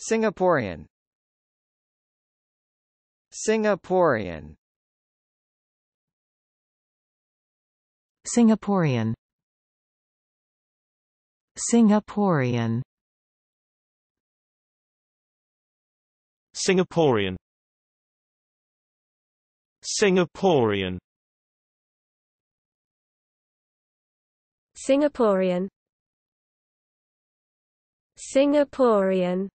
Singaporean Singaporean Singaporean Singaporean Singaporean Singaporean Singaporean Singaporean